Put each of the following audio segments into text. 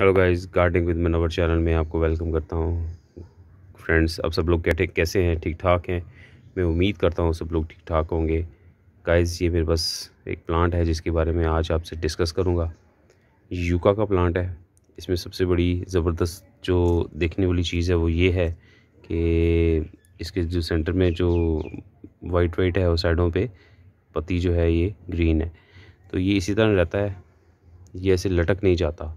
hello guys gardening with Manowar channel में आपको welcome करता हूँ फ्रेंड्स अब सब लोग कैटे कैसे हैं ठीक ठाक हैं मैं उम्मीद करता हूँ सब लोग ठीक ठाक होंगे गाइस ये मेरे पास एक प्लांट है जिसके बारे में आज आपसे डिस्कस करूँगा यूका का प्लांट है इसमें सबसे बड़ी ज़बरदस्त जो देखने वाली चीज़ है वो ये है कि इसके जो सेंटर में जो वाइट वाइट है वो साइडों पर पत्ती जो है ये ग्रीन है तो ये इसी तरह रहता है ये ऐसे लटक नहीं जाता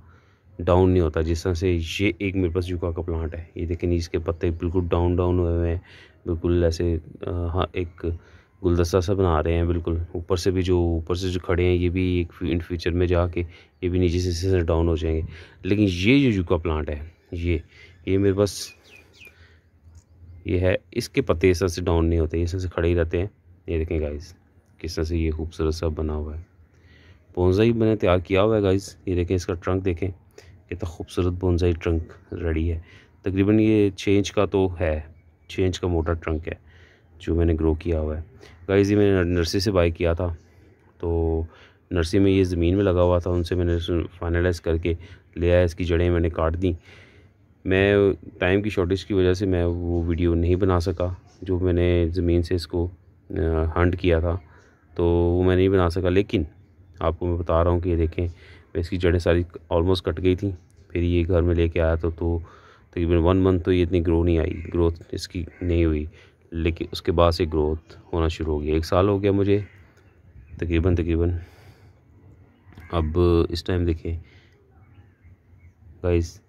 डाउन नहीं होता जिस तरह से ये एक मेरे पास यूका का प्लांट है ये देखें इसके पत्ते बिल्कुल डाउन डाउन हुए हुए हैं बिल्कुल ऐसे हाँ एक गुलदस्ता सा बना रहे हैं बिल्कुल ऊपर से भी जो ऊपर से जो खड़े हैं ये भी एक इन फ्यूचर में जाके ये भी नीचे से डाउन हो जाएंगे लेकिन ये जो यूका प्लांट है ये ये मेरे पास ये है इसके पत्ते इस तरह से डाउन नहीं होते इस तरह से खड़े ही रहते हैं ये देखें गाइस किस तरह से ये खूबसूरत सा बना हुआ है पोंजा ही मैंने तैयार किया हुआ है गाइस ये देखें इसका ट्रंक देखें कितना तो खूबसूरत बोनसाई ट्रंक रेडी है तकरीबन ये छः इंच का तो है छः इंच का मोटा ट्रंक है जो मैंने ग्रो किया हुआ है गाइस ये मैंने नर्सरी से बाई किया था तो नर्सरी में ये ज़मीन में लगा हुआ था उनसे मैंने फाइनलाइज करके ले आया इसकी जड़ें मैंने काट दी मैं टाइम की शॉर्टेज की वजह से मैं वो वीडियो नहीं बना सका जो मैंने ज़मीन से इसको हंट किया था तो वो मैं नहीं बना सका लेकिन आपको मैं बता रहा हूँ कि ये देखें मैं इसकी जड़ें सारी ऑलमोस्ट कट गई थी फिर ये घर में लेके आया तो तो तकरीबन वन मंथ तो ये इतनी ग्रो नहीं आई ग्रोथ इसकी नहीं हुई लेकिन उसके बाद से ग्रोथ होना शुरू हो गया एक साल हो गया मुझे तकरीबन तकरीबन अब इस टाइम देखें गाइस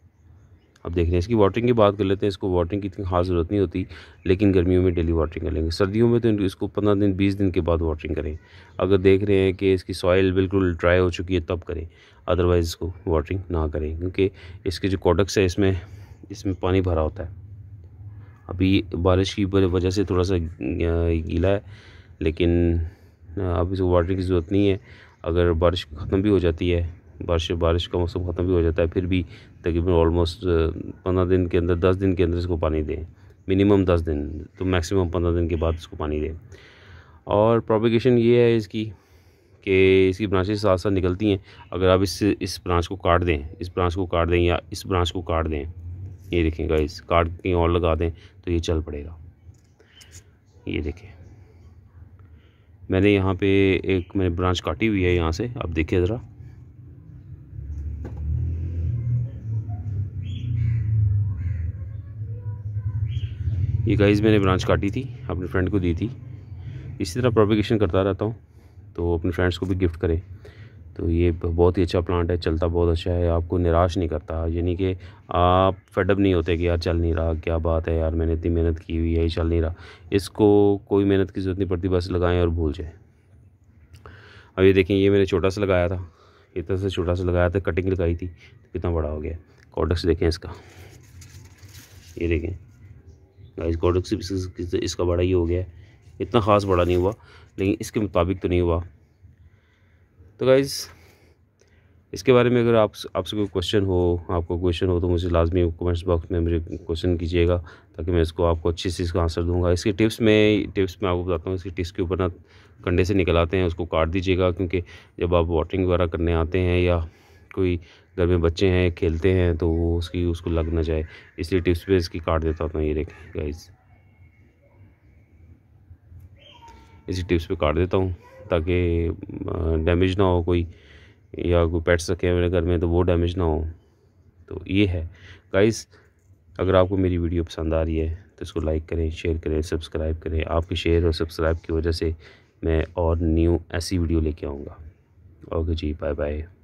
अब देख रहे हैं इसकी वाटरिंग की बात कर लेते हैं इसको वाटरिंग की इतनी खास ज़रूरत नहीं होती लेकिन गर्मियों में डेली वाटरिंग करेंगे सर्दियों में तो इसको पंद्रह दिन बीस दिन के बाद वाटरिंग करें अगर देख रहे हैं कि इसकी सॉइल बिल्कुल ड्राई हो चुकी है तब करें अदरवाइज़ इसको वाटरिंग ना करें क्योंकि इसके जो कॉडक्स है इसमें इसमें पानी भरा होता है अभी बारिश की वजह से थोड़ा सा गीला है लेकिन अब इसको वाटरिंग की ज़रूरत नहीं है अगर बारिश ख़त्म भी हो जाती है बारिश बारिश का मौसम ख़त्म भी हो जाता है फिर भी तकरीबन ऑलमोस्ट पंद्रह दिन के अंदर दस दिन के अंदर इसको पानी दें मिनिमम दस दिन तो मैक्सिमम पंद्रह दिन के बाद इसको पानी दें और प्रोपिगेशन ये है इसकी कि इसकी ब्रांचेस साथ साथ निकलती हैं अगर आप इस इस ब्रांच को काट दें इस ब्रांच को काट दें या इस ब्रांच को काट दें ये देखेंगे इस काट कहीं और लगा दें तो ये चल पड़ेगा ये देखें मैंने यहाँ पे एक मैंने ब्रांच काटी हुई है यहाँ से आप देखिए ज़रा ये गाइस मैंने ब्रांच काटी थी अपने फ्रेंड को दी थी इसी तरह प्रोपिकेशन करता रहता हूँ तो अपने फ्रेंड्स को भी गिफ्ट करें तो ये बहुत ही अच्छा प्लांट है चलता बहुत अच्छा है आपको निराश नहीं करता यानी कि आप फेडअप नहीं होते कि यार चल नहीं रहा क्या बात है यार मैंने इतनी मेहनत की हुई है चल नहीं रहा इसको कोई मेहनत की ज़रूरत नहीं पड़ती बस लगाएं और भूल जाए अब ये देखें ये मैंने छोटा सा लगाया था इतना से छोटा सा लगाया था कटिंग लगाई थी तो कितना बड़ा हो गया कॉडक्स देखें इसका ये देखें गाइस गॉड इसका बड़ा ही हो गया इतना ख़ास बड़ा नहीं हुआ लेकिन इसके मुताबिक तो नहीं हुआ तो गाइज़ इसके बारे में अगर आप आपसे कोई क्वेश्चन हो आपको क्वेश्चन हो तो मुझे लाजमी कमेंट्स बॉक्स में मुझे क्वेश्चन कीजिएगा ताकि मैं इसको आपको अच्छे से इसका आंसर दूंगा इसके टिप्स में टिप्स में आपको बताता हूँ इसके टिप्स के ऊपर ना कंडे से निकल आते हैं उसको काट दीजिएगा क्योंकि जब आप वाटरिंग वगैरह करने आते हैं या कोई घर में बच्चे हैं खेलते हैं तो वो उसकी उसको लग ना जाए इसलिए टिप्स पे इसकी काट देता हूँ ये देखें गाइस इसी टिप्स पे काट देता हूँ ताकि डैमेज ना हो कोई या कोई पेट्स रखे हैं मेरे घर में तो वो डैमेज ना हो तो ये है गाइस अगर आपको मेरी वीडियो पसंद आ रही है तो इसको लाइक करें शेयर करें सब्सक्राइब करें आपके शेयर और सब्सक्राइब की वजह से मैं और न्यू ऐसी वीडियो लेके आऊँगा ओके जी बाय बाय